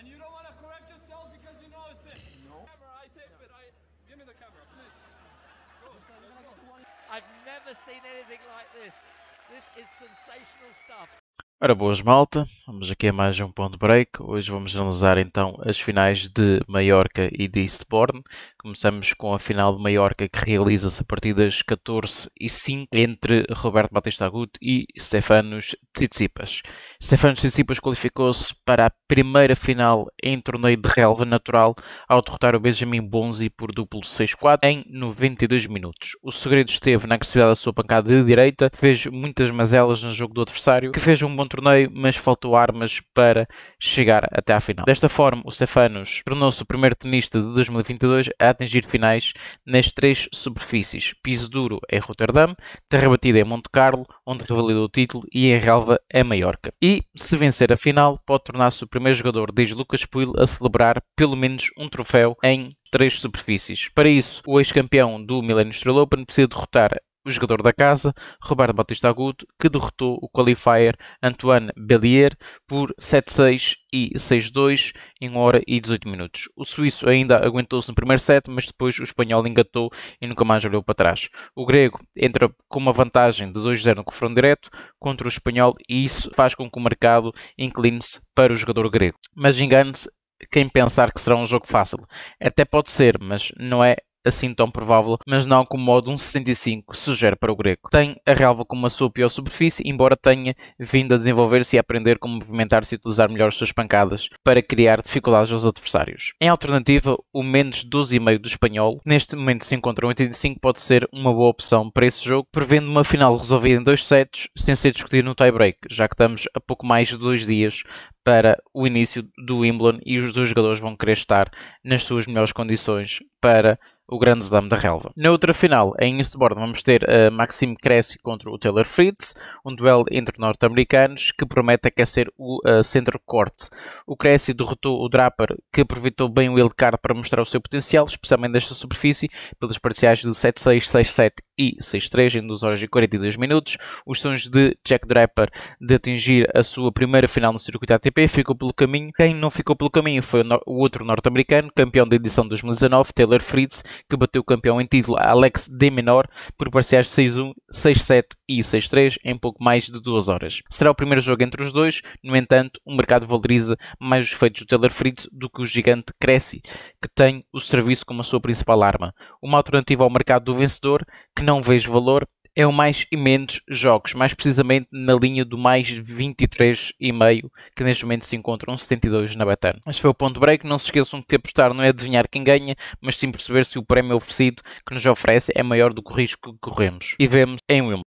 And you don't want to correct yourself because you know it's it. No. Camera, I no. it. I give me the camera, please. Go. I've never seen anything like this. This is sensational stuff. Ora boas malta, vamos aqui a mais um ponto break. Hoje vamos analisar então as finais de Maiorca e de Eastbourne, Começamos com a final de Maiorca que realiza-se a partir das 14 e 5 entre Roberto Batista Agut e Stefanos Tsitsipas. Stefanos Tsitsipas qualificou-se para a primeira final em torneio de relva natural ao derrotar o Benjamin Bonzi por duplo 6-4 em 92 minutos. O segredo esteve na agressividade da sua pancada de direita, fez muitas mazelas no jogo do adversário, que fez um bom torneio, mas faltou armas para chegar até à final. Desta forma, o Stefanos tornou-se o primeiro tenista de 2022 a atingir finais nas três superfícies: piso duro em Rotterdam, terra batida em Monte Carlo, onde revalidou o título, e em relva em Maiorca. E, se vencer a final, pode tornar-se o primeiro jogador, desde Lucas Puil, a celebrar pelo menos um troféu em três superfícies. Para isso, o ex-campeão do Millennium Australian Open precisa derrotar o jogador da casa, Roberto Batista Agudo, que derrotou o qualifier Antoine Bellier por 7-6 e 6-2 em 1 hora e 18 minutos. O suíço ainda aguentou-se no primeiro set, mas depois o espanhol engatou e nunca mais olhou para trás. O grego entra com uma vantagem de 2-0 no confronto direto contra o espanhol e isso faz com que o mercado incline-se para o jogador grego. Mas engane-se quem pensar que será um jogo fácil. Até pode ser, mas não é assim tão provável, mas não como modo 1,65 sugere para o grego. Tem a relva como a sua pior superfície, embora tenha vindo a desenvolver-se e a aprender como movimentar-se e utilizar melhor as suas pancadas para criar dificuldades aos adversários. Em alternativa, o menos 12,5 do espanhol, neste momento se encontra um 85, pode ser uma boa opção para esse jogo, prevendo uma final resolvida em dois sets, sem ser discutido no tie-break, já que estamos a pouco mais de dois dias para o início do Wimbledon e os dois jogadores vão querer estar nas suas melhores condições para o grande slam da relva. Na outra final, em Eastbourne, vamos ter a eh, Maxime Cressy contra o Taylor Fritz, um duelo entre norte-americanos que promete aquecer é o uh, centro corte. O Cressy derrotou o Draper, que aproveitou bem o wildcard para mostrar o seu potencial, especialmente nesta superfície, pelos parciais de 7-6, 6-7 e 6-3 em 2 horas e 42 minutos. Os sonhos de Jack Draper de atingir a sua primeira final no circuito ATP ficou pelo caminho. Quem não ficou pelo caminho foi o outro norte-americano, campeão da edição 2019, Taylor Fritz, que bateu o campeão em título Alex de Menor por parciais 6-1, 6-7 e 6-3 em pouco mais de duas horas. Será o primeiro jogo entre os dois, no entanto, o mercado valoriza mais os feitos do Taylor Fritz do que o gigante Cressy, que tem o serviço como a sua principal arma. Uma alternativa ao mercado do vencedor que não vejo valor é o mais e menos jogos, mais precisamente na linha do mais 23,5, que neste momento se encontram 72 na Betano. Este foi o ponto break. Não se esqueçam que apostar não é adivinhar quem ganha, mas sim perceber se o prémio oferecido que nos oferece é maior do que o risco que corremos. E vemos em um